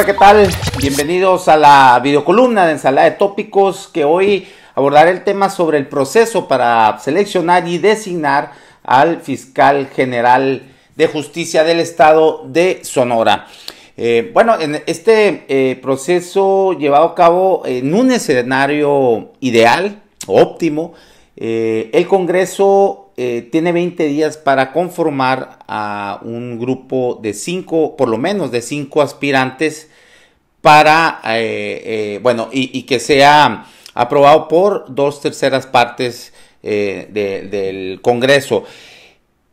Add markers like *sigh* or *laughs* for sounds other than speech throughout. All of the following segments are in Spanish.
Hola, ¿qué tal? Bienvenidos a la videocolumna de Ensalada de Tópicos que hoy abordaré el tema sobre el proceso para seleccionar y designar al fiscal general de justicia del estado de Sonora. Eh, bueno, en este eh, proceso llevado a cabo en un escenario ideal, óptimo, eh, el Congreso eh, tiene 20 días para conformar a un grupo de cinco, por lo menos de cinco aspirantes para, eh, eh, bueno, y, que sea aprobado por dos terceras partes del Congreso.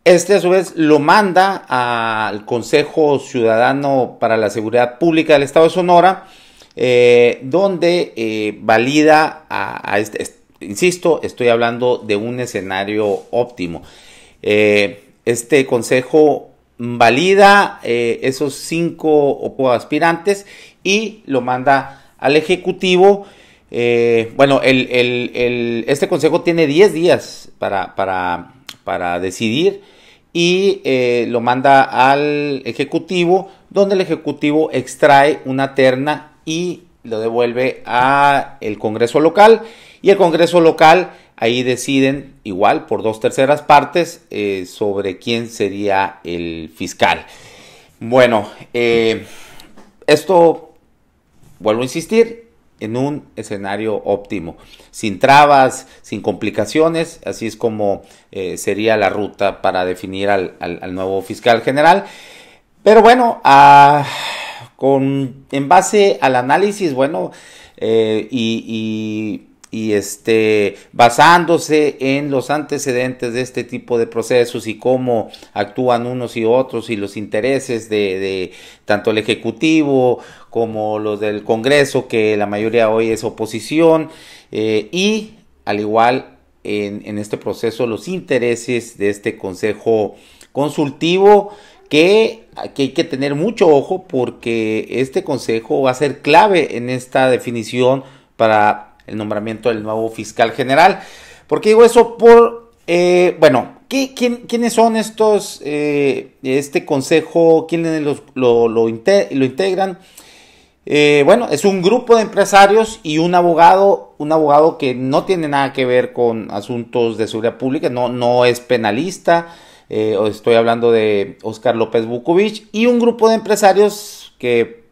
Este a su vez lo manda al Consejo Ciudadano para la Seguridad Pública del Estado de Sonora, donde valida a este, Insisto, estoy hablando de un escenario óptimo. Eh, este consejo valida eh, esos cinco aspirantes y lo manda al Ejecutivo. Eh, bueno, este consejo tiene 10 días para, decidir y lo manda al Ejecutivo, donde el Ejecutivo extrae una terna y lo devuelve al Congreso local y el Congreso local, ahí deciden igual por dos terceras partes eh, sobre quién sería el fiscal. Bueno, eh, esto, vuelvo a insistir, en un escenario óptimo, sin trabas, sin complicaciones, así es como eh, sería la ruta para definir al, nuevo fiscal general. Pero bueno, con, en base al análisis, bueno, y y este, basándose en los antecedentes de este tipo de procesos y cómo actúan unos y otros y los intereses de, de tanto el Ejecutivo como los del Congreso, que la mayoría hoy es oposición, eh, y al igual en, en este proceso los intereses de este Consejo Consultivo que que hay que tener mucho ojo porque este consejo va a ser clave en esta definición para el nombramiento del nuevo fiscal general. ¿Por qué digo eso? Por, eh, bueno, ¿quiénes son estos, eh, este consejo, quiénes lo, lo, integran? Eh, bueno, es un grupo de empresarios y un abogado, un abogado que no tiene nada que ver con asuntos de seguridad pública, no, no es penalista, estoy hablando de Oscar López Bukovich, y un grupo de empresarios que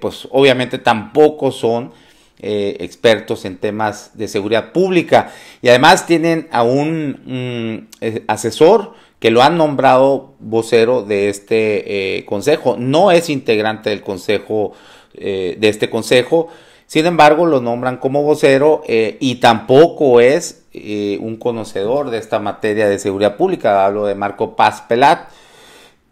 pues obviamente tampoco son eh, expertos en temas de seguridad pública. Y además tienen a un mm, eh, asesor que lo han nombrado vocero de este eh, consejo. No es integrante del consejo, de este consejo. Sin embargo, lo nombran como vocero y tampoco es un conocedor de esta materia de seguridad pública. Hablo de Marco Paz Pelat.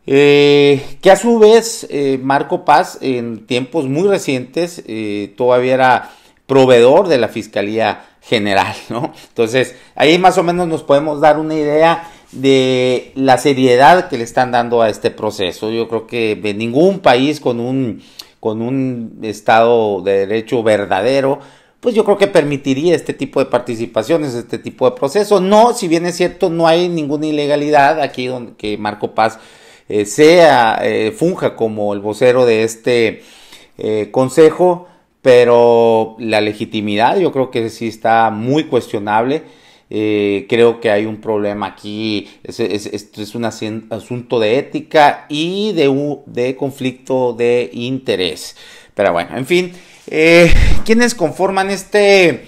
Eh, que a su vez eh, Marco Paz en tiempos muy recientes eh, todavía era proveedor de la Fiscalía General, ¿no? Entonces ahí más o menos nos podemos dar una idea de la seriedad que le están dando a este proceso. Yo creo que de ningún país con un, con un Estado de Derecho verdadero pues yo creo que permitiría este tipo de participaciones, este tipo de procesos. No, si bien es cierto, no hay ninguna ilegalidad aquí donde Marco Paz eh, sea, eh, funja como el vocero de este eh, consejo, pero la legitimidad yo creo que sí está muy cuestionable. creo que hay un problema aquí, este es, un asunto de ética y de, de conflicto de interés. Pero bueno, en fin, ¿quiénes conforman este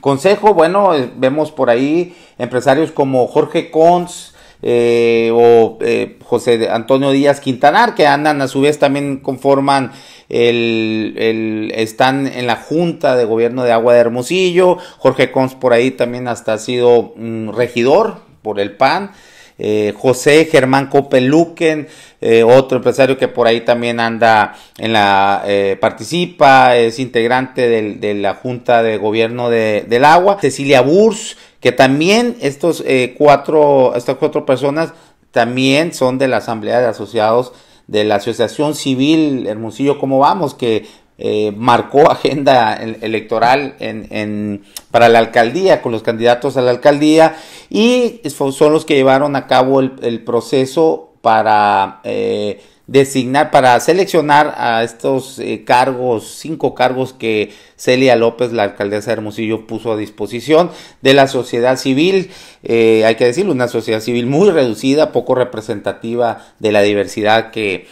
consejo? Bueno, vemos por ahí empresarios como Jorge Cons, eh, o eh, José Antonio Díaz Quintanar, que andan a su vez también conforman el, están en la Junta de Gobierno de Agua de Hermosillo, Jorge Cons por ahí también hasta ha sido mm, regidor por el PAN. Eh, José Germán Copeluquen, eh, otro empresario que por ahí también anda en la eh, participa, es integrante del, de la Junta de Gobierno de, del Agua, Cecilia Burs, que también estos cuatro, estas cuatro personas también son de la Asamblea de Asociados de la Asociación Civil Hermosillo, ¿cómo vamos? Que eh, marcó agenda electoral en, para la alcaldía, con los candidatos a la alcaldía, y son, los que llevaron a cabo el, proceso para eh, designar, para seleccionar a estos eh, cargos, cinco cargos que Celia López, la alcaldesa de Hermosillo, puso a disposición de la sociedad civil, eh, hay que decirlo, una sociedad civil muy reducida, poco representativa de la diversidad que,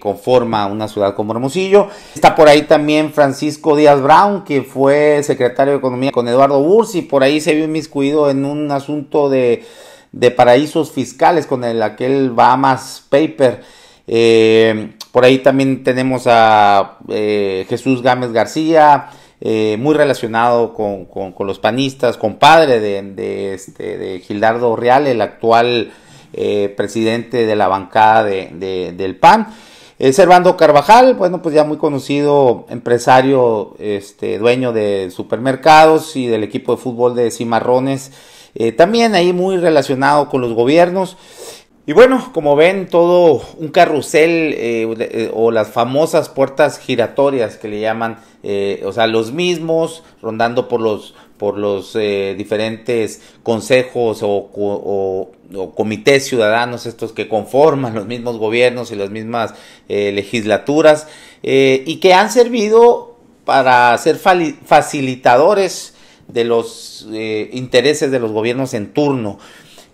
conforma una ciudad como Hermosillo. Está por ahí también Francisco Díaz Brown, que fue secretario de Economía con Eduardo y por ahí se vio inmiscuido en un asunto de, de paraísos fiscales con el aquel Bahamas Paper. Eh, por ahí también tenemos a eh, Jesús Gámez García, eh, muy relacionado con, los panistas, compadre de, este, Gildardo Real, el actual presidente de la bancada del PAN. Servando Carvajal, bueno, pues ya muy conocido empresario, este, dueño de supermercados y del equipo de fútbol de Cimarrones, también ahí muy relacionado con los gobiernos. Y bueno, como ven, todo un carrusel eh, eh, o las famosas puertas giratorias que le llaman, eh, o sea, los mismos rondando por los, por los diferentes consejos o, comités ciudadanos, estos que conforman los mismos gobiernos y las mismas legislaturas, y que han servido para ser facilitadores de los intereses de los gobiernos en turno.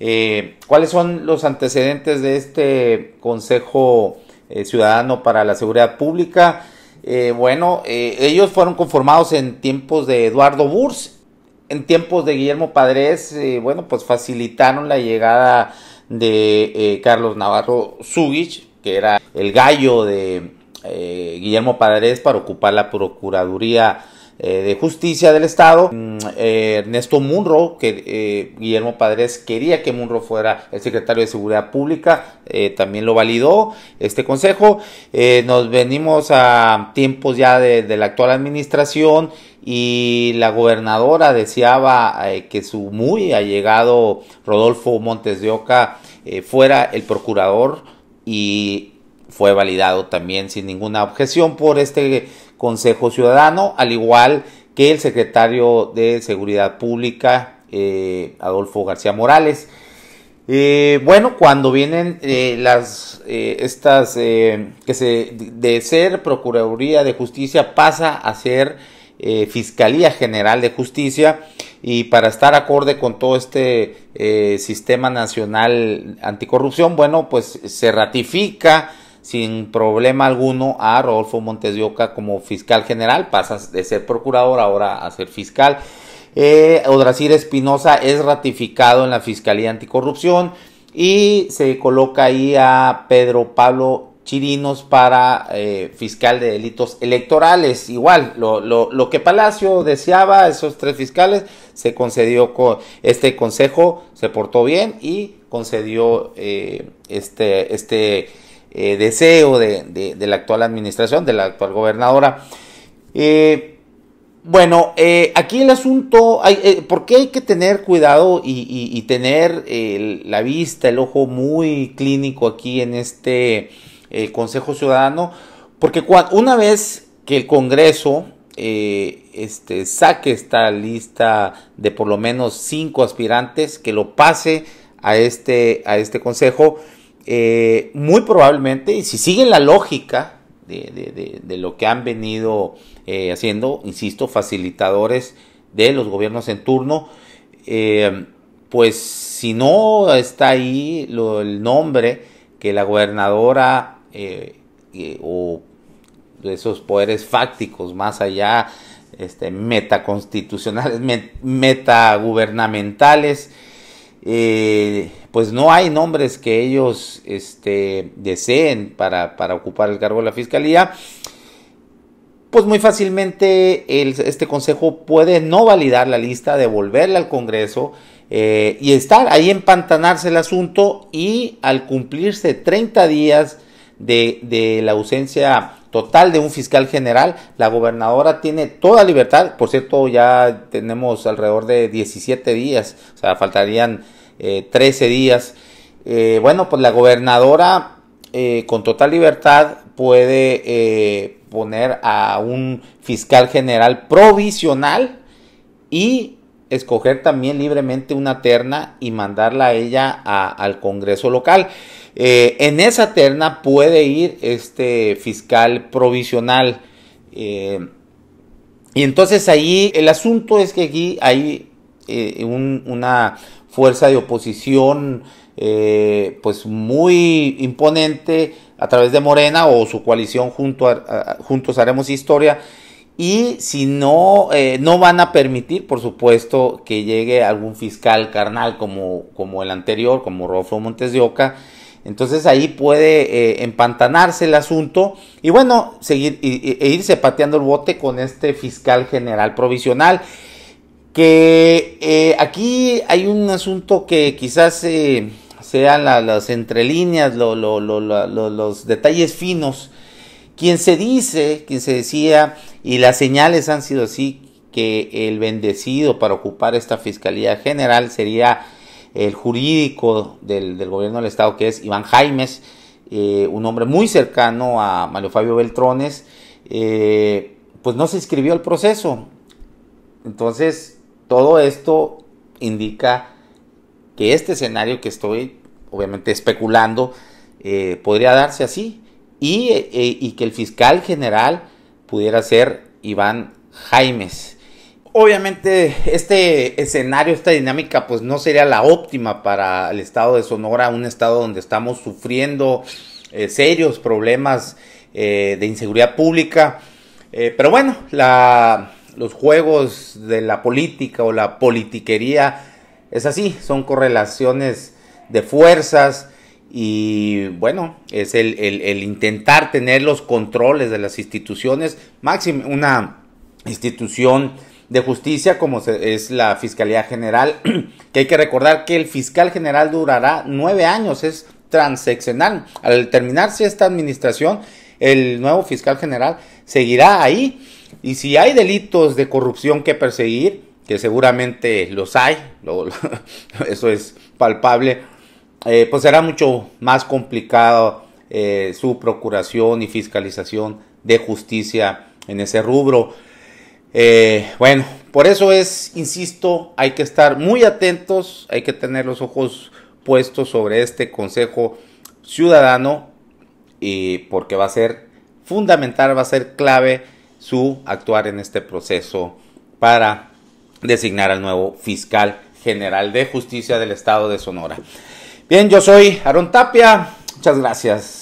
Eh, ¿Cuáles son los antecedentes de este Consejo eh, Ciudadano para la Seguridad Pública? Eh, bueno, ellos fueron conformados en tiempos de Eduardo Burs, en tiempos de Guillermo Padres, bueno, pues facilitaron la llegada de Carlos Navarro Zugich, que era el gallo de Guillermo Padres para ocupar la Procuraduría eh, de Justicia del Estado, mm, eh, Ernesto Munro, que eh, Guillermo Padres quería que Munro fuera el secretario de Seguridad Pública, también lo validó este consejo. nos venimos a tiempos ya de, de, la actual administración y la gobernadora deseaba que su muy allegado Rodolfo Montes de Oca fuera el procurador y fue validado también sin ninguna objeción por este Consejo Ciudadano, al igual que el secretario de Seguridad Pública, eh, Adolfo García Morales. Eh, bueno, cuando vienen eh, las estas que se de ser Procuraduría de Justicia pasa a ser Fiscalía General de Justicia y para estar acorde con todo este sistema nacional anticorrupción, bueno, pues se ratifica sin problema alguno a Rodolfo Montes de Oca como fiscal general, pasa de ser procurador ahora a ser fiscal. Eh, Espinosa es ratificado en la Fiscalía Anticorrupción y se coloca ahí a Pedro Pablo Chirinos para eh, fiscal de delitos electorales. Igual, lo, que Palacio deseaba, esos tres fiscales, se concedió con este consejo, se portó bien y concedió eh, este, este eh, deseo de, la actual administración, de la actual gobernadora. Eh, bueno, eh, aquí el asunto, hay, ¿por qué hay que tener cuidado y, tener la vista, el ojo muy clínico aquí en este Consejo Ciudadano? Porque una vez que el Congreso este, saque esta lista de por lo menos cinco aspirantes, que lo pase a este, a este consejo. Eh, muy probablemente, si siguen la lógica de, lo que han venido eh, haciendo, insisto, facilitadores de los gobiernos en turno, eh, pues si no está ahí el nombre que la gobernadora o esos poderes fácticos más allá este, metaconstitucionales, metagubernamentales, eh, pues no hay nombres que ellos este, deseen para, ocupar el cargo de la fiscalía, pues muy fácilmente este consejo puede no validar la lista, devolverla al Congreso eh, y estar ahí empantanarse el asunto y al cumplirse 30 días de, de la ausencia total de un fiscal general. La gobernadora tiene toda libertad. Por cierto, ya tenemos alrededor de 17 días, o sea, faltarían 13 eh, días. Eh, bueno, pues la gobernadora eh, con total libertad puede poner a un fiscal general provisional y escoger también libremente una terna y mandarla a ella al Congreso local. Eh, en esa terna puede ir este fiscal provisional. Eh, y entonces ahí el asunto es que aquí hay eh, una fuerza de oposición pues muy imponente a través de Morena o su coalición junto Juntos Haremos Historia. Y si no, no van a permitir, por supuesto, que llegue algún fiscal carnal como, como el anterior, como Rolfo Montes de Oca, entonces ahí puede eh, empantanarse el asunto y bueno, seguir e, irse pateando el bote con este fiscal general provisional. Que eh, aquí hay un asunto que quizás eh, sean las entrelíneas, los detalles finos. Quien se dice, quien se decía, y las señales han sido así, que el bendecido para ocupar esta Fiscalía General sería el jurídico del, gobierno del Estado, que es Iván Jaimes, eh, un hombre muy cercano a Mario Fabio Beltrones, eh, pues no se inscribió al proceso. Entonces, todo esto indica que este escenario que estoy, obviamente, especulando, eh, podría darse así. Y, y que el fiscal general pudiera ser Iván Jaimes. Obviamente este escenario, esta dinámica pues no sería la óptima para el estado de Sonora, un estado donde estamos sufriendo eh, serios problemas eh, de inseguridad pública. Eh, pero bueno, la, los juegos de la política o la politiquería es así, son correlaciones de fuerzas y bueno, es el, el intentar tener los controles de las instituciones, máximo una institución de Justicia, como es la Fiscalía General, *clears throat* que hay que recordar que el fiscal general durará nueve años, es transeccional. Al terminarse esta administración, el nuevo fiscal general seguirá ahí. Y si hay delitos de corrupción que perseguir, que seguramente los hay, *laughs* eso es palpable, eh, pues será mucho más complicado eh, su procuración y fiscalización de justicia en ese rubro. Eh, bueno, por eso es, insisto, hay que estar muy atentos, hay que tener los ojos puestos sobre este Consejo Ciudadano, y porque va a ser fundamental, va a ser clave su actuar en este proceso para designar al nuevo fiscal general de justicia del estado de Sonora. Bien, yo soy Aaron Tapia, muchas gracias.